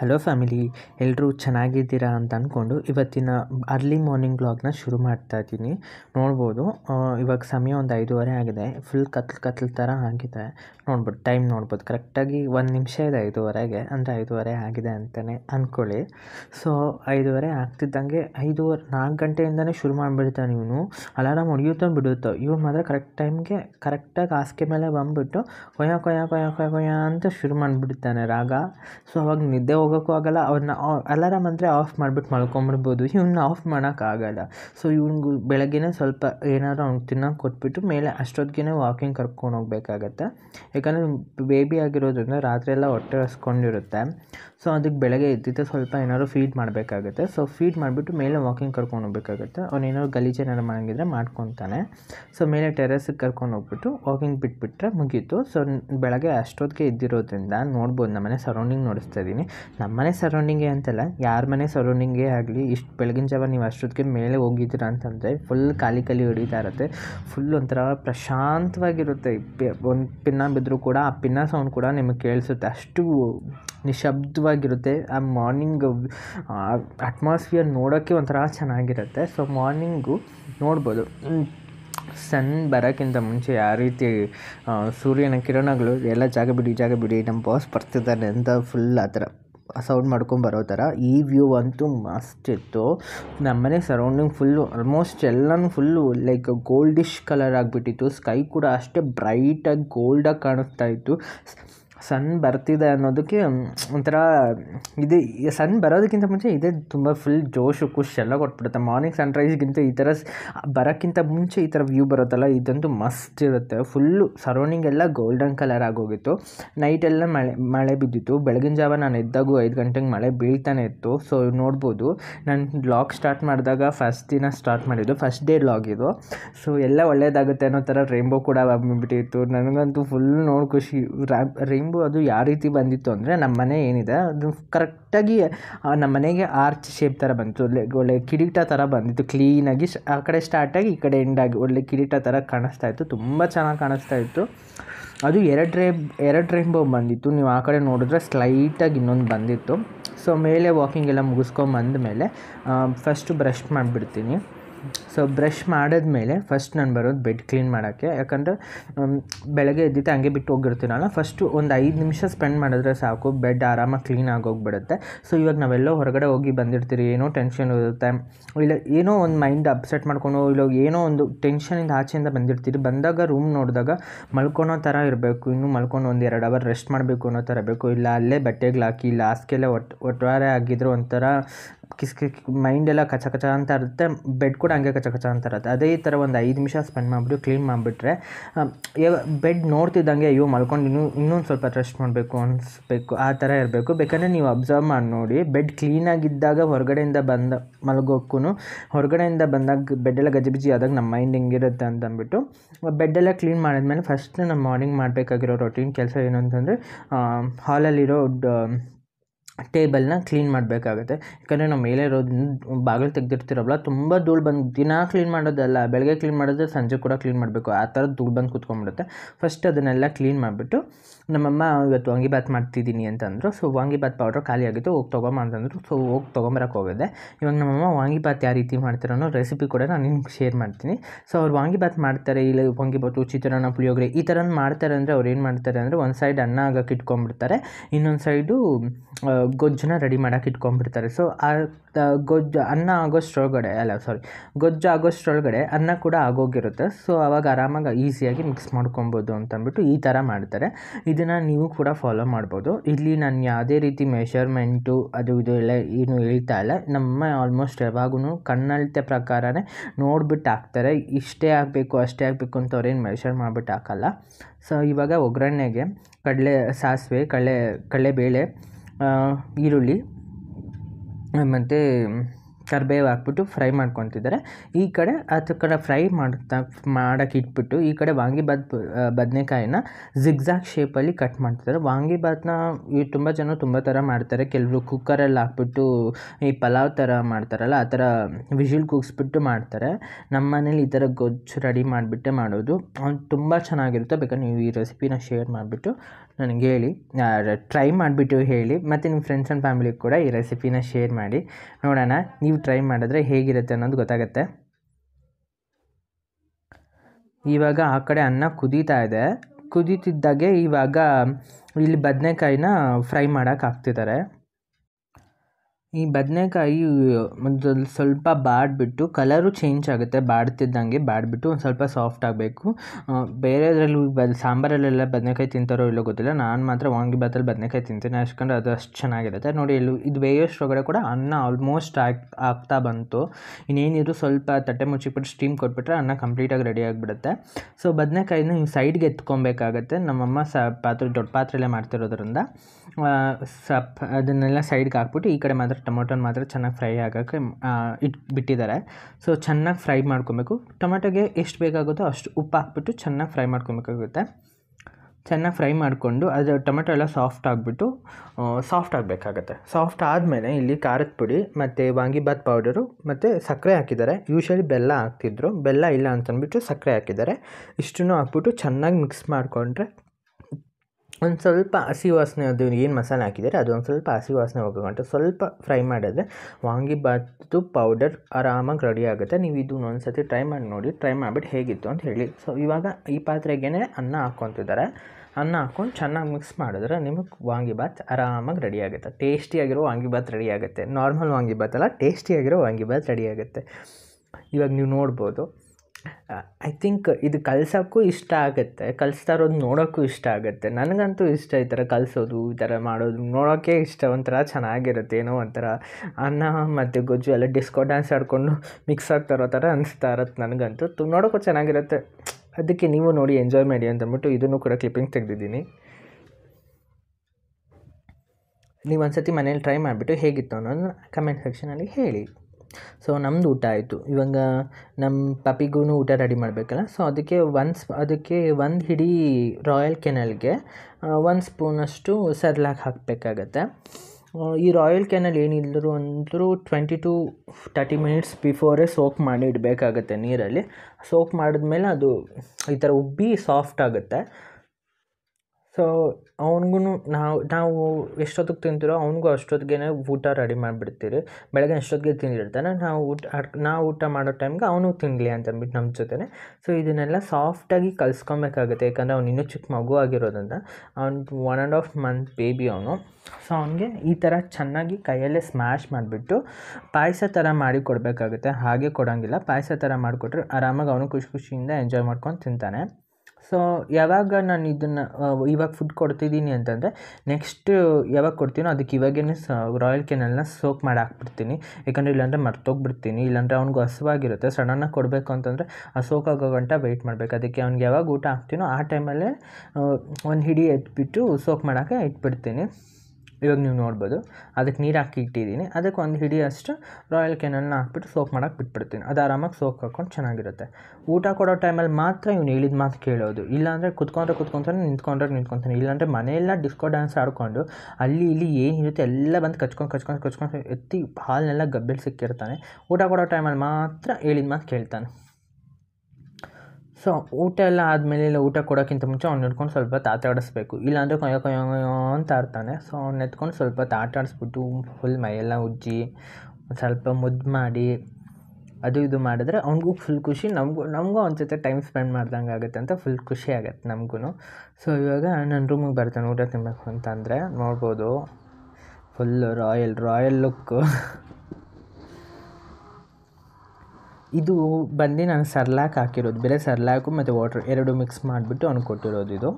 hello family ಎಲ್ಲರೂ ಚೆನ್ನಾಗಿದ್ದೀರಾ ಅಂತ ಅಂದ್ಕೊಂಡು ಇವತ್ತಿನ ಅರ್ಲಿ ಮಾರ್ನಿಂಗ್ ವ್ಲಾಗ್ನ ಶುರು ಮಾಡ್ತಾ ಇದ್ದೀನಿ ನೋಡ್ಬೋದು ಇವಾಗ ಸಮಯ ಒಂದು ಐದೂವರೆ ಆಗಿದೆ ಫುಲ್ ಕತ್ಲು ಕತ್ಲು ಥರ ಆಗಿದೆ ನೋಡ್ಬೋದು ಟೈಮ್ ನೋಡ್ಬೋದು ಕರೆಕ್ಟಾಗಿ ಒಂದು ನಿಮಿಷ ಇದೆ ಐದೂವರೆಗೆ ಅಂದರೆ ಐದೂವರೆ ಆಗಿದೆ ಅಂತಲೇ ಅಂದ್ಕೊಳ್ಳಿ ಸೊ ಐದೂವರೆ ಆಗ್ತಿದ್ದಂಗೆ ಐದುವರೆ ನಾಲ್ಕು ಗಂಟೆಯಿಂದನೇ ಶುರು ಮಾಡಿಬಿಡ್ತಾನೆ ಇವನು ಅಲಾರಾಮ್ ಹೊಡೆಯುತ್ತೋ ಬಿಡುತ್ತೋ ಇವ್ರು ಮಾತ್ರ ಕರೆಕ್ಟ್ ಟೈಮ್ಗೆ ಕರೆಕ್ಟಾಗಿ ಹಾಸಿಗೆ ಮೇಲೆ ಬಂದುಬಿಟ್ಟು ಕೊಯ್ಯ ಕೊಯ್ಯ ಕೊಯ್ಯ ಕೊಯ್ಯ ಕೊಯ್ಯ ಅಂತ ಶುರು ಮಾಡಿಬಿಡ್ತಾನೆ ರಾಗ ಸೊ ಅವಾಗ ನಿದ್ದೆ ಹೋಗೋಕ್ಕೂ ಆಗೋಲ್ಲ ಅವ್ರನ್ನ ಅಲಾರಾಮ್ ಅಂದರೆ ಆಫ್ ಮಾಡಿಬಿಟ್ಟು ಮಲ್ಕೊಂಬಿಡ್ಬೋದು ಇವ್ನ ಆಫ್ ಮಾಡೋಕ್ಕಾಗಲ್ಲ ಸೊ ಇವ್ನಿಗೂ ಬೆಳಗ್ಗೆಯೇ ಸ್ವಲ್ಪ ಏನಾದ್ರು ಅವ್ನಿಗೆ ತಿನ್ನೋಕೆ ಕೊಟ್ಬಿಟ್ಟು ಮೇಲೆ ಅಷ್ಟೊತ್ತಿಗೆ ವಾಕಿಂಗ್ ಕರ್ಕೊಂಡು ಹೋಗಬೇಕಾಗತ್ತೆ ಯಾಕಂದರೆ ಬೇಬಿ ಆಗಿರೋದ್ರಿಂದ ರಾತ್ರಿಯೆಲ್ಲ ಹೊಟ್ಟೆ ಹಸ್ಕೊಂಡಿರುತ್ತೆ ಸೊ ಅದಕ್ಕೆ ಬೆಳಗ್ಗೆ ಎದ್ದಿದ್ದೆ ಸ್ವಲ್ಪ ಏನಾದ್ರು ಫೀಡ್ ಮಾಡಬೇಕಾಗುತ್ತೆ ಸೊ ಫೀಡ್ ಮಾಡಿಬಿಟ್ಟು ಮೇಲೆ ವಾಕಿಂಗ್ ಕರ್ಕೊಂಡು ಹೋಗಬೇಕಾಗತ್ತೆ ಅವನೇನೋ ಏನಾದ್ರು ಮಾಡಂಗಿದ್ರೆ ಮಾಡ್ಕೊತಾನೆ ಸೊ ಮೇಲೆ ಟೆರೆಸ್ಗೆ ಕರ್ಕೊಂಡು ಹೋಗ್ಬಿಟ್ಟು ವಾಕಿಂಗ್ ಬಿಟ್ಬಿಟ್ರೆ ಮುಗೀತು ಸೊ ಬೆಳಗ್ಗೆ ಅಷ್ಟೊತ್ತಿಗೆ ಇದ್ದಿರೋದ್ರಿಂದ ನೋಡ್ಬೋದು ನಮ್ಮನೆ ಸರೌಂಡಿಂಗ್ ನೋಡಿಸ್ತಾ ಇದ್ದೀನಿ ನಮ್ಮ ಮನೆ ಸರೌಂಡಿಂಗೇ ಅಂತಲ್ಲ ಯಾರ ಮನೆ ಸರೌಂಡಿಂಗೇ ಆಗಲಿ ಇಷ್ಟು ಬೆಳಗಿನ ಜಾವ ನೀವು ಅಷ್ಟೊತ್ತಿಗೆ ಮೇಲೆ ಹೋಗಿದ್ದೀರ ಅಂತಂದರೆ ಫುಲ್ ಖಾಲಿ ಖಾಲಿ ಹೊಡಿತಾ ಇರುತ್ತೆ ಫುಲ್ ಒಂಥರ ಪ್ರಶಾಂತವಾಗಿರುತ್ತೆ ಒಂದು ಪಿನ್ನ ಬಿದ್ದರೂ ಕೂಡ ಆ ಪಿನ್ನ ಸೌಂಡ್ ಕೂಡ ನಿಮಗೆ ಕೇಳಿಸುತ್ತೆ ಅಷ್ಟು ನಿಶಬ್ದವಾಗಿರುತ್ತೆ ಆ ಮಾರ್ನಿಂಗ್ ಅಟ್ಮಾಸ್ಫಿಯರ್ ನೋಡೋಕ್ಕೆ ಒಂಥರ ಚೆನ್ನಾಗಿರುತ್ತೆ ಸೊ ಮಾರ್ನಿಂಗು ನೋಡ್ಬೋದು ಸನ್ ಬರೋಕ್ಕಿಂತ ಮುಂಚೆ ಯಾವ ರೀತಿ ಸೂರ್ಯನ ಕಿರಣಗಳು ಎಲ್ಲ ಜಾಗ ಬಿಡಿ ಜಾಗ ಬಿಡಿ ನಮ್ಮ ಬಾಸ್ ಬರ್ತಿದ್ದಾನೆ ಅಂತ ಫುಲ್ ಆ ಥರ ಸೌಂಡ್ ಬರೋ ಥರ ಈ ವ್ಯೂ ಅಂತೂ ಮಸ್ತ್ ಇತ್ತು ನಮ್ಮನೆ ಸರೌಂಡಿಂಗ್ ಫುಲ್ಲು ಆಲ್ಮೋಸ್ಟ್ ಎಲ್ಲನೂ ಫುಲ್ಲು ಲೈಕ್ ಗೋಲ್ಡಿಶ್ ಕಲರ್ ಆಗಿಬಿಟ್ಟಿತ್ತು ಸ್ಕೈ ಕೂಡ ಅಷ್ಟೇ ಬ್ರೈಟಾಗಿ ಗೋಲ್ಡಾಗಿ ಕಾಣಿಸ್ತಾ ಇತ್ತು ಸನ್ ಬರ್ತಿದೆ ಅನ್ನೋದಕ್ಕೆ ಒಂಥರ ಇದು ಸನ್ ಬರೋದಕ್ಕಿಂತ ಮುಂಚೆ ಇದೇ ತುಂಬ ಫುಲ್ ಜೋಶು ಖುಷಿ ಎಲ್ಲ ಕೊಟ್ಬಿಡುತ್ತೆ ಮಾರ್ನಿಂಗ್ ಸನ್ರೈಸ್ಗಿಂತ ಈ ಥರ ಬರೋಕ್ಕಿಂತ ಮುಂಚೆ ಈ ಥರ ವ್ಯೂ ಬರುತ್ತಲ್ಲ ಇದಂತೂ ಮಸ್ತ್ ಇರುತ್ತೆ ಫುಲ್ಲು ಸರೌಂಡಿಂಗ್ ಎಲ್ಲ ಗೋಲ್ಡನ್ ಕಲರ್ ಆಗೋಗಿತ್ತು ನೈಟೆಲ್ಲ ಮಳೆ ಮಳೆ ಬಿದ್ದಿತ್ತು ಬೆಳಗಿನ ಜಾವ ನಾನು ಎದ್ದಾಗೂ ಐದು ಗಂಟೆಗೆ ಮಳೆ ಬೀಳ್ತಾನೆ ಇತ್ತು ಸೊ ನೋಡ್ಬೋದು ನಾನು ಬ್ಲಾಗ್ ಸ್ಟಾರ್ಟ್ ಮಾಡಿದಾಗ ಫಸ್ಟ್ ದಿನ ಸ್ಟಾರ್ಟ್ ಮಾಡಿದ್ದು ಫಸ್ಟ್ ಡೇ ಬ್ಲಾಗ್ ಇದು ಸೊ ಎಲ್ಲ ಒಳ್ಳೆಯದಾಗುತ್ತೆ ಅನ್ನೋ ಥರ ರೈಂಬೋ ಕೂಡ ಬಂದುಬಿಟ್ಟಿತ್ತು ನನಗಂತೂ ಫುಲ್ ನೋಡಿ ಖುಷಿ ರ್ಯಾಮ್ ಅದು ಯಾವ ರೀತಿ ಬಂದಿತ್ತು ಅಂದರೆ ನಮ್ಮ ಮನೆ ಏನಿದೆ ಅದು ಕರೆಕ್ಟಾಗಿ ನಮ್ಮ ಮನೆಗೆ ಆರ್ಚ್ ಶೇಪ್ ಥರ ಬಂತು ಒಳ್ಳೆ ಕಿರೀಟ ಥರ ಬಂದಿತ್ತು ಕ್ಲೀನಾಗಿ ಆ ಕಡೆ ಸ್ಟಾರ್ಟಾಗಿ ಈ ಕಡೆ ಎಂಡಾಗಿ ಒಳ್ಳೆ ಕಿರೀಟ ಥರ ಕಾಣಿಸ್ತಾ ಇತ್ತು ತುಂಬ ಚೆನ್ನಾಗಿ ಕಾಣಿಸ್ತಾ ಇತ್ತು ಅದು ಎರಡು ರೇ ಎರಡು ಬಂದಿತ್ತು ನೀವು ಆ ಕಡೆ ನೋಡಿದ್ರೆ ಸ್ಲೈಟಾಗಿ ಇನ್ನೊಂದು ಬಂದಿತ್ತು ಸೊ ಮೇಲೆ ವಾಕಿಂಗ್ ಎಲ್ಲ ಬಂದ ಮೇಲೆ ಫಸ್ಟು ಬ್ರಷ್ ಮಾಡಿಬಿಡ್ತೀನಿ ಸೊ ಬ್ರಷ್ ಮಾಡಿದ್ಮೇಲೆ ಫಸ್ಟ್ ನಾನು ಬರೋದು ಬೆಡ್ ಕ್ಲೀನ್ ಮಾಡೋಕ್ಕೆ ಯಾಕಂದರೆ ಬೆಳಗ್ಗೆ ಎದ್ದಿತ್ತು ಹಂಗೆ ಬಿಟ್ಟು ಹೋಗಿರ್ತೀನಲ್ಲ ಫಸ್ಟು ಒಂದು ಐದು ನಿಮಿಷ ಸ್ಪೆಂಡ್ ಮಾಡಿದ್ರೆ ಸಾಕು ಬೆಡ್ ಆರಾಮಾಗಿ ಕ್ಲೀನ್ ಆಗೋಗ್ಬಿಡುತ್ತೆ ಸೊ ಇವಾಗ ನಾವೆಲ್ಲೋ ಹೊರಗಡೆ ಹೋಗಿ ಬಂದಿರ್ತೀರಿ ಏನೋ ಟೆನ್ಷನ್ ಇರುತ್ತೆ ಇಲ್ಲ ಏನೋ ಒಂದು ಮೈಂಡ್ ಅಪ್ಸೆಟ್ ಮಾಡ್ಕೊಂಡು ಇಲ್ಲ ಏನೋ ಒಂದು ಟೆನ್ಷನಿಂದ ಆಚೆಯಿಂದ ಬಂದಿರ್ತೀರಿ ಬಂದಾಗ ರೂಮ್ ನೋಡಿದಾಗ ಮಲ್ಕೊಳೋ ಥರ ಇರಬೇಕು ಇನ್ನೂ ಮಲ್ಕೊಂಡು ಒಂದು ಎರಡು ಅವರ್ ರೆಸ್ಟ್ ಮಾಡಬೇಕು ಅನ್ನೋ ಥರ ಬೇಕು ಇಲ್ಲ ಅಲ್ಲೇ ಬಟ್ಟೆಗಳು ಹಾಕಿ ಇಲ್ಲ ಹಾಸಿಗೆಲ್ಲ ಒಟ್ಟು ಒಟ್ಟಾರೆ ಆಗಿದ್ರು ಒಂಥರ ಕಿಸ್ ಮೈಂಡ್ ಎಲ್ಲ ಕಚ ಕಚ ಅಂತ ಇರುತ್ತೆ ಬೆಡ್ ಕೂಡ ಹಂಗೆ ಕಚ ಕಚ ಅಂತ ಇರುತ್ತೆ ಅದೇ ಥರ ಒಂದು ಐದು ನಿಮಿಷ ಸ್ಪೆಂಡ್ ಮಾಡಿಬಿಟ್ಟು ಕ್ಲೀನ್ ಮಾಡಿಬಿಟ್ರೆ ಬೆಡ್ ನೋಡ್ತಿದ್ದಂಗೆ ಅಯ್ಯೋ ಮಲ್ಕೊಂಡು ಇನ್ನೂ ಇನ್ನೊಂದು ಸ್ವಲ್ಪ ರೆಸ್ಟ್ ಮಾಡಬೇಕು ಅನಿಸ್ಬೇಕು ಆ ಥರ ಇರಬೇಕು ಬೇಕಂದರೆ ನೀವು ಅಬ್ಸರ್ವ್ ಮಾಡಿ ನೋಡಿ ಬೆಡ್ ಕ್ಲೀನಾಗಿದ್ದಾಗ ಹೊರಗಡೆಯಿಂದ ಬಂದ ಮಲಗೋಕ್ಕೂ ಹೊರಗಡೆಯಿಂದ ಬಂದಾಗ ಬೆಡ್ಡೆಲ್ಲ ಗಜಿಬಿಜಿ ಆದಾಗ ನಮ್ಮ ಮೈಂಡ್ ಹೆಂಗಿರುತ್ತೆ ಅಂತ ಅಂದ್ಬಿಟ್ಟು ಬೆಡ್ಡೆಲ್ಲ ಕ್ಲೀನ್ ಮಾಡಿದ್ಮೇಲೆ ಫಸ್ಟ್ ನಮ್ಮ ಮಾರ್ನಿಂಗ್ ಮಾಡಬೇಕಾಗಿರೋ ರೊಟೀನ್ ಕೆಲಸ ಏನು ಅಂತಂದರೆ ಹಾಲಲ್ಲಿರೋ ಟೇಬಲ್ನ ಕ್ಲೀನ್ ಮಾಡಬೇಕಾಗುತ್ತೆ ಯಾಕಂದರೆ ನಾವು ಮೇಲೆ ಇರೋದ್ರಿಂದ ಬಾಗಿಲು ತೆಗೆದಿರ್ತಿರಲ್ಲ ತುಂಬ ಧೂಳು ಬಂದು ದಿನ ಕ್ಲೀನ್ ಮಾಡೋದಲ್ಲ ಬೆಳಗ್ಗೆ ಕ್ಲೀನ್ ಮಾಡಿದ್ರೆ ಸಂಜೆ ಕೂಡ ಕ್ಲೀನ್ ಮಾಡಬೇಕು ಆ ಥರ ಧೂಳು ಬಂದು ಕೂತ್ಕೊಂಡ್ಬಿಡುತ್ತೆ ಫಸ್ಟ್ ಅದನ್ನೆಲ್ಲ ಕ್ಲೀನ್ ಮಾಡಿಬಿಟ್ಟು ನಮ್ಮಮ್ಮ ಇವತ್ತು ವಾಂಗಿಬಾತ್ ಮಾಡ್ತಿದ್ದೀನಿ ಅಂತಂದರು ಸೊ ವಾಂಗಿಬಾತ್ ಪೌಡ್ರ್ ಖಾಲಿ ಆಗಿತ್ತು ಹೋಗಿ ತೊಗೊಂಬ ಅಂತಂದರು ಸೊ ಹೋಗಿ ತೊಗೊಂಬರಕ್ಕೆ ಹೋಗಿದೆ ಇವಾಗ ನಮ್ಮಮ್ಮ ವಾಂಗಿಬಾತ್ ಯಾವ ರೀತಿ ಮಾಡ್ತಾರೆ ಅನ್ನೋ ರೆಸಿಪಿ ಕೂಡ ನಾನು ನಿಮ್ಗೆ ಶೇರ್ ಮಾಡ್ತೀನಿ ಸೊ ಅವ್ರು ವಾಂಗಿಬಾತ್ ಮಾಡ್ತಾರೆ ಇಲ್ಲ ವಾಂಗಿಬಾತು ಚಿತ್ರಾನ್ನ ಪುಳಿಯೋಗ್ರೆ ಈ ಥರ ಮಾಡ್ತಾರೆ ಅಂದರೆ ಅವ್ರು ಏನು ಮಾಡ್ತಾರೆ ಅಂದರೆ ಒಂದು ಸೈಡ್ ಅನ್ನ ಆಗಕ್ಕೆ ಇಟ್ಕೊಂಬಿಡ್ತಾರೆ ಇನ್ನೊಂದು ಸೈಡು ಗೊಜ್ಜನ್ನ ರೆಡಿ ಮಾಡೋಕೆ ಇಟ್ಕೊಂಡ್ಬಿಡ್ತಾರೆ ಸೊ ಆ ಗೊಜ್ಜು ಅನ್ನ ಆಗೋಷ್ಟರೊಳಗಡೆ ಅಲ್ಲ ಸಾರಿ ಗೊಜ್ಜು ಆಗೋಷ್ಟ್ರೊಳಗಡೆ ಅನ್ನ ಕೂಡ ಆಗೋಗಿರುತ್ತೆ ಸೊ ಅವಾಗ ಆರಾಮಾಗಿ ಈಸಿಯಾಗಿ ಮಿಕ್ಸ್ ಮಾಡ್ಕೊಬೋದು ಅಂತಂದ್ಬಿಟ್ಟು ಈ ಥರ ಮಾಡ್ತಾರೆ ಇದನ್ನು ನೀವು ಕೂಡ ಫಾಲೋ ಮಾಡ್ಬೋದು ಇಲ್ಲಿ ನಾನು ಯಾವುದೇ ರೀತಿ ಮೆಷರ್ಮೆಂಟು ಅದು ಇದು ಎಲ್ಲ ಏನು ಹೇಳ್ತಾ ಇಲ್ಲ ನಮ್ಮ ಆಲ್ಮೋಸ್ಟ್ ಯಾವಾಗೂ ಕಣ್ಣಳತೆ ಪ್ರಕಾರನೇ ನೋಡ್ಬಿಟ್ಟು ಹಾಕ್ತಾರೆ ಇಷ್ಟೇ ಆಗಬೇಕು ಅಷ್ಟೇ ಆಗಬೇಕು ಅಂತ ಅವ್ರೇನು ಮೆಷರ್ ಮಾಡಿಬಿಟ್ಟು ಹಾಕಲ್ಲ ಸೊ ಇವಾಗ ಒಗ್ಗರಣೆಗೆ ಕಡಲೆ ಸಾಸಿವೆ ಕಡಲೆ ಕಡಲೆಬೇಳೆ ಈರುಳ್ಳಿ ಮತ್ತು ಕರ್ಬೇವು ಹಾಕ್ಬಿಟ್ಟು ಫ್ರೈ ಮಾಡ್ಕೊತಿದ್ದಾರೆ ಈ ಕಡೆ ಆ ಕಡೆ ಫ್ರೈ ಮಾಡ್ತಾ ಮಾಡೋಕೆ ಇಟ್ಬಿಟ್ಟು ಈ ಕಡೆ ವಾಂಗಿಬಾತ್ ಬದನೆಕಾಯಿನ ಝಿಗ್ಝಾಗ್ ಶೇಪಲ್ಲಿ ಕಟ್ ಮಾಡ್ತಿದ್ದಾರೆ ವಾಂಗಿಬಾತನ್ನ ಈ ತುಂಬ ಜನ ತುಂಬ ಥರ ಮಾಡ್ತಾರೆ ಕೆಲವರು ಕುಕ್ಕರಲ್ಲಿ ಹಾಕ್ಬಿಟ್ಟು ಈ ಪಲಾವ್ ಥರ ಮಾಡ್ತಾರಲ್ಲ ಆ ಥರ ವಿಷಲ್ ಕೂಗಿಸ್ಬಿಟ್ಟು ಮಾಡ್ತಾರೆ ನಮ್ಮ ಮನೇಲಿ ಈ ಥರ ಗೊಜ್ಜು ರೆಡಿ ಮಾಡಿಬಿಟ್ಟೆ ಮಾಡೋದು ತುಂಬ ಚೆನ್ನಾಗಿರುತ್ತೆ ಬೇಕಾದ್ರೆ ನೀವು ಈ ರೆಸಿಪಿನ ಶೇರ್ ಮಾಡಿಬಿಟ್ಟು ನನಗೆ ಹೇಳಿ ಟ್ರೈ ಮಾಡಿಬಿಟ್ಟು ಹೇಳಿ ಮತ್ತು ನಿಮ್ಮ ಫ್ರೆಂಡ್ಸ್ ಆ್ಯಂಡ್ ಫ್ಯಾಮಿಲಿಗೆ ಕೂಡ ಈ ರೆಸಿಪಿನ ಶೇರ್ ಮಾಡಿ ನೋಡೋಣ ನೀವು ಟ್ರೈ ಮಾಡಿದ್ರೆ ಹೇಗಿರುತ್ತೆ ಅನ್ನೋದು ಗೊತ್ತಾಗುತ್ತೆ ಇವಾಗ ಆ ಕಡೆ ಅನ್ನ ಕುದೀತಾ ಇದೆ ಕುದೀತಿದ್ದಾಗೆ ಇವಾಗ ಇಲ್ಲಿ ಬದನೆಕಾಯಿನ ಫ್ರೈ ಮಾಡೋಕೆ ಈ ಬದನೆಕಾಯಿ ಒಂದು ಸ್ವಲ್ಪ ಬಾಡಿಬಿಟ್ಟು ಕಲರು ಚೇಂಜ್ ಆಗುತ್ತೆ ಬಾಡ್ತಿದ್ದಂಗೆ ಬಾಡಿಬಿಟ್ಟು ಒಂದು ಸ್ವಲ್ಪ ಸಾಫ್ಟ್ ಆಗಬೇಕು ಬೇರೆದ್ರಲ್ಲಿ ಬ ಸಾಂಬಾರಲ್ಲೆಲ್ಲ ಬದನೆಕಾಯಿ ತಿಂತಾರೋ ಇಲ್ಲೋ ಗೊತ್ತಿಲ್ಲ ನಾನು ಮಾತ್ರ ಬಾತಲ್ಲಿ ಬದನೆಕಾಯಿ ತಿಂತೀನಿ ಯಾಕಂದರೆ ಅದು ಅಷ್ಟು ಚೆನ್ನಾಗಿರುತ್ತೆ ನೋಡಿ ಇಲ್ಲಿ ಇದು ಬೇಯೋಷ್ಟ್ರೊಳಗಡೆ ಕೂಡ ಅನ್ನ ಆಲ್ಮೋಸ್ಟ್ ಆಗ್ ಆಗ್ತಾ ಬಂತು ಇನ್ನೇನಿದ್ರು ಸ್ವಲ್ಪ ತಟ್ಟೆ ಮುಚ್ಚಿಬಿಟ್ಟು ಸ್ಟೀಮ್ ಕೊಟ್ಬಿಟ್ರೆ ಅನ್ನ ಕಂಪ್ಲೀಟಾಗಿ ರೆಡಿ ಆಗಿಬಿಡುತ್ತೆ ಸೊ ಬದನೆಕಾಯಿನ ನೀವು ಸೈಡ್ಗೆ ಎತ್ಕೊಬೇಕಾಗತ್ತೆ ನಮ್ಮಮ್ಮ ಸ ಪಾತ್ರೆ ದೊಡ್ಡ ಪಾತ್ರೆಯಲ್ಲೇ ಮಾಡ್ತಿರೋದ್ರಿಂದ ಸಪ್ ಅದನ್ನೆಲ್ಲ ಸೈಡ್ಗೆ ಹಾಕ್ಬಿಟ್ಟು ಈ ಕಡೆ ಮಾತ್ರ ಟೊಮೊಟೊನ ಮಾತ್ರ ಚೆನ್ನಾಗಿ ಫ್ರೈ ಆಗೋಕ್ಕೆ ಇಟ್ ಬಿಟ್ಟಿದ್ದಾರೆ ಸೊ ಚೆನ್ನಾಗಿ ಫ್ರೈ ಮಾಡ್ಕೊಬೇಕು ಟೊಮೆಟೊಗೆ ಎಷ್ಟು ಬೇಕಾಗುತ್ತೋ ಅಷ್ಟು ಉಪ್ಪು ಹಾಕ್ಬಿಟ್ಟು ಚೆನ್ನಾಗಿ ಫ್ರೈ ಮಾಡ್ಕೊಬೇಕಾಗುತ್ತೆ ಚೆನ್ನಾಗಿ ಫ್ರೈ ಮಾಡಿಕೊಂಡು ಅದು ಟೊಮೆಟೊ ಎಲ್ಲ ಸಾಫ್ಟ್ ಆಗಿಬಿಟ್ಟು ಸಾಫ್ಟ್ ಆಗಬೇಕಾಗತ್ತೆ ಸಾಫ್ಟ್ ಆದಮೇಲೆ ಇಲ್ಲಿ ಖಾರದ ಪುಡಿ ಮತ್ತು ವಾಂಗಿಬಾತ್ ಪೌಡರು ಮತ್ತು ಸಕ್ಕರೆ ಹಾಕಿದ್ದಾರೆ ಯೂಶಲಿ ಬೆಲ್ಲ ಹಾಕ್ತಿದ್ರು ಬೆಲ್ಲ ಇಲ್ಲ ಅಂತಂದ್ಬಿಟ್ಟು ಸಕ್ಕರೆ ಹಾಕಿದ್ದಾರೆ ಇಷ್ಟನ್ನು ಹಾಕ್ಬಿಟ್ಟು ಚೆನ್ನಾಗಿ ಮಿಕ್ಸ್ ಮಾಡಿಕೊಂಡ್ರೆ ಒಂದು ಸ್ವಲ್ಪ ಹಸಿ ವಾಸನೆ ಅದು ಏನು ಮಸಾಲೆ ಹಾಕಿದ್ದಾರೆ ಅದು ಸ್ವಲ್ಪ ಹಸಿ ವಾಸನೆ ಹೋಗೋಕ್ಕಂಟು ಸ್ವಲ್ಪ ಫ್ರೈ ಮಾಡಿದ್ರೆ ವಾಂಗಿಬಾತು ಪೌಡರ್ ಆರಾಮಾಗಿ ರೆಡಿ ಆಗುತ್ತೆ ನೀವು ಇದು ಒಂದು ಟ್ರೈ ಮಾಡಿ ನೋಡಿ ಟ್ರೈ ಮಾಡಿಬಿಟ್ಟು ಹೇಗಿತ್ತು ಅಂತ ಹೇಳಿ ಸೊ ಇವಾಗ ಈ ಪಾತ್ರೆಗೇನೆ ಅನ್ನ ಹಾಕ್ಕೊತಿದ್ದಾರೆ ಅನ್ನ ಹಾಕ್ಕೊಂಡು ಚೆನ್ನಾಗಿ ಮಿಕ್ಸ್ ಮಾಡಿದ್ರೆ ನಿಮಗೆ ವಾಂಗಿಬಾತ್ ಆರಾಮಾಗಿ ರೆಡಿ ಆಗುತ್ತೆ ಟೇಸ್ಟಿಯಾಗಿರೋ ವಾಂಗಿಬಾತ್ ರೆಡಿ ಆಗುತ್ತೆ ನಾರ್ಮಲ್ ವಾಂಗಿಬಾತ್ ಅಲ್ಲ ಟೇಸ್ಟಿಯಾಗಿರೋ ವಾಂಗಿಬಾತ್ ರೆಡಿ ಆಗುತ್ತೆ ಇವಾಗ ನೀವು ನೋಡ್ಬೋದು ಐ ಥಿಂಕ್ ಇದು ಕಲ್ಸೋಕ್ಕೂ ಇಷ್ಟ ಆಗುತ್ತೆ ಕಲಿಸ್ತಾ ಇರೋದು ನೋಡೋಕ್ಕೂ ಇಷ್ಟ ಆಗುತ್ತೆ ನನಗಂತೂ ಇಷ್ಟ ಈ ಥರ ಕಲಿಸೋದು ಈ ಥರ ಮಾಡೋದು ನೋಡೋಕ್ಕೆ ಇಷ್ಟ ಒಂಥರ ಚೆನ್ನಾಗಿರುತ್ತೆ ಏನೋ ಒಂಥರ ಅನ್ನ ಮತ್ತು ಗೊಜ್ಜು ಎಲ್ಲ ಡಿಸ್ಕೋ ಡ್ಯಾನ್ಸ್ ಆಡಿಕೊಂಡು ಮಿಕ್ಸ್ ಆಗ್ತಾ ಇರೋ ಥರ ಅನಿಸ್ತಾ ಇರತ್ತೆ ನನಗಂತೂ ತು ನೋಡೋಕ್ಕೂ ಚೆನ್ನಾಗಿರುತ್ತೆ ಅದಕ್ಕೆ ನೀವು ನೋಡಿ ಎಂಜಾಯ್ ಮಾಡಿ ಅಂತಂದ್ಬಿಟ್ಟು ಇದನ್ನು ಕೂಡ ಕ್ಲಿಪ್ಪಿಂಗ್ ತೆಗೆದಿದ್ದೀನಿ ನೀವು ಒಂದ್ಸತಿ ಮನೇಲಿ ಟ್ರೈ ಮಾಡಿಬಿಟ್ಟು ಹೇಗಿತ್ತು ಅನ್ನೋದನ್ನ ಕಮೆಂಟ್ ಸೆಕ್ಷನಲ್ಲಿ ಹೇಳಿ ಸೊ ನಮ್ಮದು ಊಟ ಆಯಿತು ಇವಾಗ ನಮ್ಮ ಪಪ್ಪಿಗೂ ಊಟ ರೆಡಿ ಮಾಡಬೇಕಲ್ಲ ಸೊ ಅದಕ್ಕೆ ಒಂದು ಸ್ಪ ಅದಕ್ಕೆ ಒಂದು ಹಿಡಿ ರಾಯಲ್ ಕೆನಲ್ಗೆ ಒಂದು ಸ್ಪೂನಷ್ಟು ಸರ್ಲಾಕ್ ಹಾಕಬೇಕಾಗತ್ತೆ ಈ ರಾಯಲ್ ಕೆನಲ್ ಏನಿಲ್ಲರು ಅಂದರೂ ಟ್ವೆಂಟಿ ಟು ತರ್ಟಿ ಮಿನಿಟ್ಸ್ ಬಿಫೋರೇ ಸೋಕ್ ಮಾಡಿ ಇಡಬೇಕಾಗತ್ತೆ ನೀರಲ್ಲಿ ಸೋಕ್ ಮಾಡಿದ್ಮೇಲೆ ಅದು ಈ ಥರ ಉಬ್ಬಿ ಸಾಫ್ಟ್ ಆಗುತ್ತೆ ಸೊ ಅವನಿಗೂ ನಾವು ನಾವು ಎಷ್ಟೊತ್ತಿಗೆ ತಿಂತೀರೋ ಅವ್ನಿಗೂ ಅಷ್ಟೊತ್ತಿಗೆ ಊಟ ರೆಡಿ ಮಾಡಿಬಿಡ್ತೀರಿ ಬೆಳಗ್ಗೆ ಎಷ್ಟೊತ್ತಿಗೆ ತಿಂದಿರ್ತಾನೆ ನಾವು ಊಟ ನಾವು ಊಟ ಮಾಡೋ ಟೈಮ್ಗೆ ಅವನು ತಿನ್ನಲಿ ಅಂತಂದ್ಬಿಟ್ಟು ನಮ್ಮ ಜೊತೆನೆ ಸೊ ಇದನ್ನೆಲ್ಲ ಸಾಫ್ಟಾಗಿ ಕಲಿಸ್ಕೊಬೇಕಾಗುತ್ತೆ ಯಾಕಂದರೆ ಅವ್ನು ಇನ್ನೂ ಚಿಕ್ಕ ಮಗು ಆಗಿರೋದ್ರಿಂದ ಅವ್ನು one and half month baby ಅವನು ಸೊ ಅವನಿಗೆ ಈ ಥರ ಚೆನ್ನಾಗಿ ಕೈಯಲ್ಲೇ ಸ್ಮ್ಯಾಶ್ ಮಾಡಿಬಿಟ್ಟು ಪಾಯಸ ಥರ ಮಾಡಿ ಕೊಡಬೇಕಾಗುತ್ತೆ ಹಾಗೆ ಕೊಡೋಂಗಿಲ್ಲ ಪಾಯಸ ಥರ ಮಾಡಿಕೊಟ್ರೆ ಆರಾಮಾಗಿ ಅವನು ಖುಷಿ ಖುಷಿಯಿಂದ ಎಂಜಾಯ್ ಮಾಡ್ಕೊಂಡು ತಿಂತಾನೆ ಸೊ ಯಾವಾಗ ನಾನು ಇದನ್ನು ಇವಾಗ ಫುಡ್ ಕೊಡ್ತಿದ್ದೀನಿ ಅಂತಂದರೆ ನೆಕ್ಸ್ಟು ಯಾವಾಗ ಕೊಡ್ತೀನೋ ಅದಕ್ಕೆ ಇವಾಗೇ ಸ ರಾಯಲ್ ಕೆನಲ್ನ ಸೋಕ್ ಮಾಡಿ ಹಾಕ್ಬಿಡ್ತೀನಿ ಯಾಕಂದರೆ ಇಲ್ಲಾಂದರೆ ಮರ್ತೋಗ್ಬಿಡ್ತೀನಿ ಇಲ್ಲಾಂದರೆ ಅವ್ನಿಗೆ ಹಸುವಾಗಿರುತ್ತೆ ಸಡನ್ನಾಗಿ ಕೊಡಬೇಕು ಅಂತಂದರೆ ಆ ಸೋಕ್ ಆಗೋ ಗಂಟ ವೆಯ್ಟ್ ಮಾಡಬೇಕು ಅದಕ್ಕೆ ಅವ್ನಿಗೆ ಯಾವಾಗ ಊಟ ಹಾಕ್ತೀನೋ ಆ ಟೈಮಲ್ಲೇ ಒಂದು ಹಿಡಿ ಎತ್ಬಿಟ್ಟು ಸೋಕ್ ಮಾಡೋಕ್ಕೆ ಇಟ್ಬಿಡ್ತೀನಿ ಇವಾಗ ನೀವು ನೋಡ್ಬೋದು ಅದಕ್ಕೆ ನೀರು ಹಾಕಿ ಇಟ್ಟಿದ್ದೀನಿ ಅದಕ್ಕೆ ಒಂದು ಹಿಡಿಯಷ್ಟು ರಾಯಲ್ ಕೆನಲ್ನ ಹಾಕ್ಬಿಟ್ಟು ಸೋಪ್ ಮಾಡೋಕೆ ಬಿಟ್ಬಿಡ್ತೀನಿ ಅದು ಆರಾಮಾಗಿ ಸೋಪ್ ಹಾಕ್ಕೊಂಡು ಚೆನ್ನಾಗಿರುತ್ತೆ ಊಟ ಕೊಡೋ ಟೈಮಲ್ಲಿ ಮಾತ್ರ ಇವ್ನು ಹೇಳಿದ ಮಾತು ಕೇಳೋದು ಇಲ್ಲಾಂದರೆ ಕುತ್ಕೊಂಡ್ರೆ ಕುತ್ಕೊತಾನೆ ನಿಂತ್ಕೊಂಡ್ರೆ ನಿಂತ್ಕೊತಾನೆ ಇಲ್ಲಾಂದರೆ ಮನೆಯೆಲ್ಲ ಡಿಸ್ಕೋ ಡ್ಯಾನ್ಸ್ ಆಡ್ಕೊಂಡು ಅಲ್ಲಿ ಇಲ್ಲಿ ಏನಿರುತ್ತೆ ಎಲ್ಲ ಬಂದು ಕಚ್ಕೊಂಡು ಕಚ್ಕೊಂಡು ಕಚ್ಕೊಂಡು ಎತ್ತಿ ಹಾಲನ್ನೆಲ್ಲ ಗಬ್ಬೆಲಿ ಸಿಕ್ಕಿರ್ತಾನೆ ಊಟ ಕೊಡೋ ಟೈಮಲ್ಲಿ ಮಾತ್ರ ಹೇಳಿದ ಮಾತು ಕೇಳ್ತಾನೆ ಸೊ ಊಟ ಎಲ್ಲ ಆದಮೇಲೆ ಇಲ್ಲ ಊಟ ಕೊಡೋಕ್ಕಿಂತ ಮುಂಚೆ ಅವ್ನು ಹಿಡ್ಕೊಂಡು ಸ್ವಲ್ಪ ತಾತಾಡಿಸ್ಬೇಕು ಇಲ್ಲ ಇಲ್ಲಾಂದರೆ ಕೊಯ್ಯೋ ಕೊಯೋ ಅಂತ ಆಡ್ತಾನೆ ಸೊ ಅವ್ನು ಎತ್ಕೊಂಡು ಸ್ವಲ್ಪ ತಾಟಾಡಿಸ್ಬಿಟ್ಟು ಫುಲ್ ಮೈಯೆಲ್ಲ ಉಜ್ಜಿ ಸ್ವಲ್ಪ ಮುದ್ದು ಮಾಡಿ ಅದು ಇದು ಮಾಡಿದ್ರೆ ಅವ್ನಿಗೂ ಫುಲ್ ಖುಷಿ ನಮಗೂ ನಮಗೂ ಅವ್ನ ಜೊತೆ ಟೈಮ್ ಸ್ಪೆಂಡ್ ಮಾಡ್ದಂಗೆ ಆಗುತ್ತೆ ಅಂತ ಫುಲ್ ಖುಷಿ ಆಗುತ್ತೆ ನಮಗೂ ಸೊ ಇವಾಗ ನನ್ನ ರೂಮಿಗೆ ಬರ್ತಾನೆ ಊಟ ತಿನ್ನಬೇಕು ಅಂತಂದರೆ ನೋಡ್ಬೋದು ಫುಲ್ ರಾಯಲ್ ರಾಯಲ್ ಲುಕ್ಕು ಇದು ಬಂದು ನಾನು ಸರ್ಲಾಕ್ ಹಾಕಿರೋದು ಬೇರೆ ಸರ್ಲಾಕು ಮತ್ತು ವಾಟ್ರ್ ಎರಡು ಮಿಕ್ಸ್ ಮಾಡಿಬಿಟ್ಟು ಅವ್ನು ಕೊಟ್ಟಿರೋದು ಇದು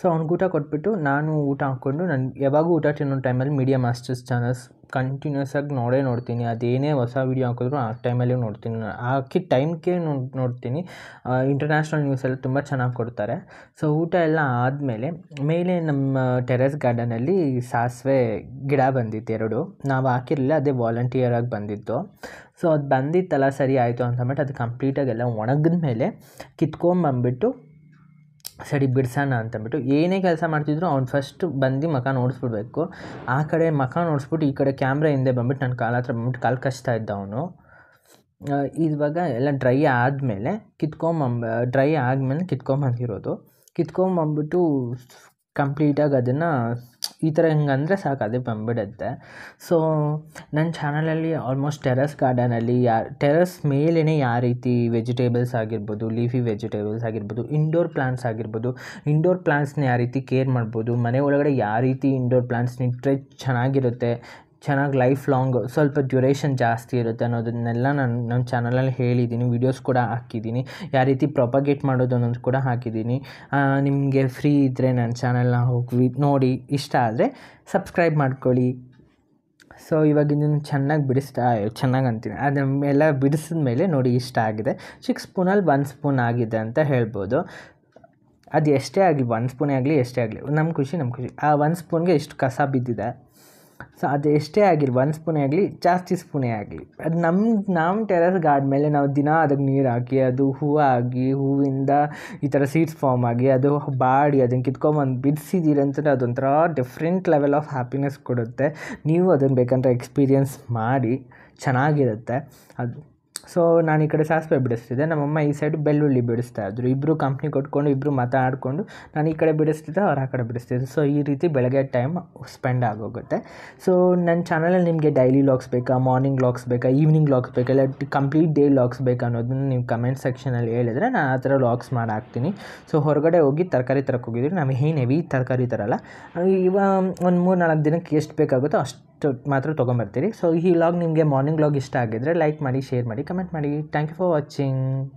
ಸೊ ಅವ್ನಿಗೆ ಊಟ ಕೊಟ್ಬಿಟ್ಟು ನಾನು ಊಟ ಹಾಕ್ಕೊಂಡು ನಾನು ಯಾವಾಗೂ ಊಟ ತಿನ್ನೋ ಟೈಮಲ್ಲಿ ಮೀಡಿಯಾ ಮಾಸ್ಟರ್ಸ್ ಚಾನಲ್ಸ್ ಕಂಟಿನ್ಯೂಸ್ ಆಗಿ ನೋಡೇ ನೋಡ್ತೀನಿ ಅದೇನೇ ಹೊಸ ವೀಡಿಯೋ ಹಾಕಿದ್ರು ಆ ಟೈಮಲ್ಲಿ ನೋಡ್ತೀನಿ ಹಾಕಿ ಟೈಮ್ಗೆ ನೋಡ್ತೀನಿ ಇಂಟರ್ನ್ಯಾಷನಲ್ ನ್ಯೂಸೆಲ್ಲ ತುಂಬ ಚೆನ್ನಾಗಿ ಕೊಡ್ತಾರೆ ಸೊ ಊಟ ಎಲ್ಲ ಆದಮೇಲೆ ಮೇಲೆ ನಮ್ಮ ಟೆರೆಸ್ ಗಾರ್ಡನಲ್ಲಿ ಸಾಸಿವೆ ಗಿಡ ಬಂದಿತ್ತು ಎರಡು ನಾವು ಹಾಕಿರಲಿಲ್ಲ ಅದೇ ವಾಲಂಟಿಯರಾಗಿ ಬಂದಿತ್ತು ಸೊ ಅದು ಬಂದಿತ್ತಲ್ಲ ಸರಿ ಆಯಿತು ಅಂತಂದ್ಬಿಟ್ಟು ಅದು ಕಂಪ್ಲೀಟಾಗಿ ಎಲ್ಲ ಒಣಗಿದ ಮೇಲೆ ಕಿತ್ಕೊಂಬಂದ್ಬಿಟ್ಟು ಸರಿ ಬಿಡ್ಸೋಣ ಅಂತಂದ್ಬಿಟ್ಟು ಏನೇ ಕೆಲಸ ಮಾಡ್ತಿದ್ರು ಅವ್ನು ಫಸ್ಟ್ ಬಂದು ಮಖ ನೋಡಿಸ್ಬಿಡ್ಬೇಕು ಆ ಕಡೆ ಮಖ ನೋಡಿಸ್ಬಿಟ್ಟು ಈ ಕಡೆ ಕ್ಯಾಮ್ರಾ ಹಿಂದೆ ಬಂದ್ಬಿಟ್ಟು ನನ್ನ ಕಾಲ ಹತ್ರ ಬಂದ್ಬಿಟ್ಟು ಕಾಲು ಕಚ್ತಾ ಇದ್ದ ಅವನು ಇವಾಗ ಎಲ್ಲ ಡ್ರೈ ಆದಮೇಲೆ ಕಿತ್ಕೊಂಬ ಡ್ರೈ ಆದಮೇಲೆ ಕಿತ್ಕೊಂಬಂದಿರೋದು ಕಿತ್ಕೊಂಬಂದ್ಬಿಟ್ಟು ಕಂಪ್ಲೀಟಾಗಿ ಅದನ್ನು ಈ ಥರ ಹಿಂಗಂದರೆ ಸಾಕು ಅದೇ ಬಂದುಬಿಡುತ್ತೆ ಸೊ ನನ್ನ ಚಾನಲಲ್ಲಿ ಆಲ್ಮೋಸ್ಟ್ ಟೆರಸ್ ಗಾರ್ಡನಲ್ಲಿ ಯಾ ಟೆರಸ್ ಮೇಲೇ ಯಾವ ರೀತಿ ವೆಜಿಟೇಬಲ್ಸ್ ಆಗಿರ್ಬೋದು ಲೀಫಿ ವೆಜಿಟೇಬಲ್ಸ್ ಆಗಿರ್ಬೋದು ಇಂಡೋರ್ ಪ್ಲಾಂಟ್ಸ್ ಆಗಿರ್ಬೋದು ಇಂಡೋರ್ ಪ್ಲಾಂಟ್ಸ್ನ ಯಾವ ರೀತಿ ಕೇರ್ ಮಾಡ್ಬೋದು ಮನೆ ಒಳಗಡೆ ಯಾವ ರೀತಿ ಇಂಡೋರ್ ಪ್ಲ್ಯಾಂಟ್ಸ್ ಇಟ್ಟರೆ ಚೆನ್ನಾಗಿರುತ್ತೆ ಚೆನ್ನಾಗಿ ಲೈಫ್ ಲಾಂಗ್ ಸ್ವಲ್ಪ ಡ್ಯುರೇಷನ್ ಜಾಸ್ತಿ ಇರುತ್ತೆ ಅನ್ನೋದನ್ನೆಲ್ಲ ನಾನು ನನ್ನ ಚಾನಲಲ್ಲಿ ಹೇಳಿದ್ದೀನಿ ವೀಡಿಯೋಸ್ ಕೂಡ ಹಾಕಿದ್ದೀನಿ ಯಾವ ರೀತಿ ಪ್ರೊಪಗೇಟ್ ಮಾಡೋದು ಅನ್ನೋದು ಕೂಡ ಹಾಕಿದ್ದೀನಿ ನಿಮಗೆ ಫ್ರೀ ಇದ್ದರೆ ನನ್ನ ಚಾನಲ್ನ ಹೋಗಿ ನೋಡಿ ಇಷ್ಟ ಆದರೆ ಸಬ್ಸ್ಕ್ರೈಬ್ ಮಾಡ್ಕೊಳ್ಳಿ ಸೊ ಇವಾಗ ಇದನ್ನು ಚೆನ್ನಾಗಿ ಬಿಡಿಸ್ತಾ ಚೆನ್ನಾಗಿ ಅಂತೀನಿ ಅದನ್ನೆಲ್ಲ ಬಿಡಿಸಿದ ಮೇಲೆ ನೋಡಿ ಇಷ್ಟ ಆಗಿದೆ ಸಿಕ್ಸ್ ಸ್ಪೂನಲ್ಲಿ ಒನ್ ಸ್ಪೂನ್ ಆಗಿದೆ ಅಂತ ಹೇಳ್ಬೋದು ಅದು ಎಷ್ಟೇ ಆಗಲಿ ಒಂದು ಸ್ಪೂನೇ ಆಗಲಿ ಎಷ್ಟೇ ಆಗಲಿ ನಮ್ಮ ಖುಷಿ ನಮ್ಮ ಖುಷಿ ಆ ಒಂದು ಸ್ಪೂನ್ಗೆ ಇಷ್ಟು ಕಸ ಬಿದ್ದಿದೆ ಸೊ ಅದು ಎಷ್ಟೇ ಆಗಿರಿ ಒಂದು ಸ್ಪೂನೇ ಆಗಲಿ ಜಾಸ್ತಿ ಸ್ಪೂನೇ ಆಗಲಿ ಅದು ನಮ್ಮ ನಮ್ಮ ಟೆರಸ್ ಗಾರ್ಡ್ ಮೇಲೆ ನಾವು ದಿನ ಅದಕ್ಕೆ ನೀರು ಹಾಕಿ ಅದು ಹೂವು ಆಗಿ ಹೂವಿಂದ ಈ ಥರ ಸೀಡ್ಸ್ ಫಾರ್ಮ್ ಆಗಿ ಅದು ಬಾಡಿ ಅದನ್ನು ಕಿತ್ಕೊಂಬಂದು ಬಿಡಿಸಿದ್ದೀರಂತಂದ್ರೆ ಅದೊಂಥರ ಡಿಫ್ರೆಂಟ್ ಲೆವೆಲ್ ಆಫ್ ಹ್ಯಾಪಿನೆಸ್ ಕೊಡುತ್ತೆ ನೀವು ಅದನ್ನು ಬೇಕಂದ್ರೆ ಎಕ್ಸ್ಪೀರಿಯನ್ಸ್ ಮಾಡಿ ಚೆನ್ನಾಗಿರುತ್ತೆ ಅದು ಸೊ ನಾನು ಈ ಕಡೆ ಸಾಸಿವೆ ಬಿಡಿಸ್ತಿದ್ದೆ ನಮ್ಮಮ್ಮ ಈ ಸೈಡ್ ಬೆಳ್ಳುಳ್ಳಿ ಬಿಡಿಸ್ತಾ ಇದ್ರು ಇಬ್ಬರು ಕಂಪ್ನಿ ಕೊಟ್ಕೊಂಡು ಇಬ್ಬರು ಮಾತಾಡಿಕೊಂಡು ನಾನು ಈ ಕಡೆ ಬಿಡಿಸ್ತಿದ್ದೆ ಅವ್ರು ಆ ಕಡೆ ಬಿಡಿಸ್ತಿದ್ದೆ ಸೊ ಈ ರೀತಿ ಬೆಳಗ್ಗೆ ಟೈಮ್ ಸ್ಪೆಂಡ್ ಆಗೋಗುತ್ತೆ ಸೊ ನನ್ನ ಚಾನಲಲ್ಲಿ ನಿಮಗೆ ಡೈಲಿ ಲಾಗ್ಸ್ ಬೇಕಾ ಮಾರ್ನಿಂಗ್ ಲಾಗ್ಸ್ ಬೇಕಾ ಈವ್ನಿಂಗ್ ಲಾಗ್ಸ್ ಬೇಕಾ ಇಲ್ಲ ಕಂಪ್ಲೀಟ್ ಡೇ ಲಾಗ್ಸ್ ಬೇಕಾ ಅನ್ನೋದನ್ನು ನೀವು ಕಮೆಂಟ್ ಸೆಕ್ಷನಲ್ಲಿ ಹೇಳಿದರೆ ನಾನು ಆ ಥರ ಲಾಗ್ಸ್ ಹಾಕ್ತೀನಿ ಸೊ ಹೊರಗಡೆ ಹೋಗಿ ತರಕಾರಿ ತರಕ್ಕೆ ಹೋಗಿದ್ರು ನಾವು ಏನು ಹೆವಿ ತರಕಾರಿ ತರಲ್ಲ ಇವಾಗ ಒಂದು ಮೂರು ನಾಲ್ಕು ದಿನಕ್ಕೆ ಎಷ್ಟು ಬೇಕಾಗುತ್ತೋ ಅಷ್ಟು ಮಾತ್ರ ತೊಗೊಂಬರ್ತೀರಿ ಸೊ ಈ ವ್ಲಾಗ್ ನಿಮಗೆ ಮಾರ್ನಿಂಗ್ ವ್ಲಾಗ್ ಇಷ್ಟ ಆಗಿದ್ರೆ ಲೈಕ್ ಮಾಡಿ ಶೇರ್ ಮಾಡಿ ಕಮೆಂಟ್ ಮಾಡಿ ಥ್ಯಾಂಕ್ ಯು ಫಾರ್ ವಾಚಿಂಗ್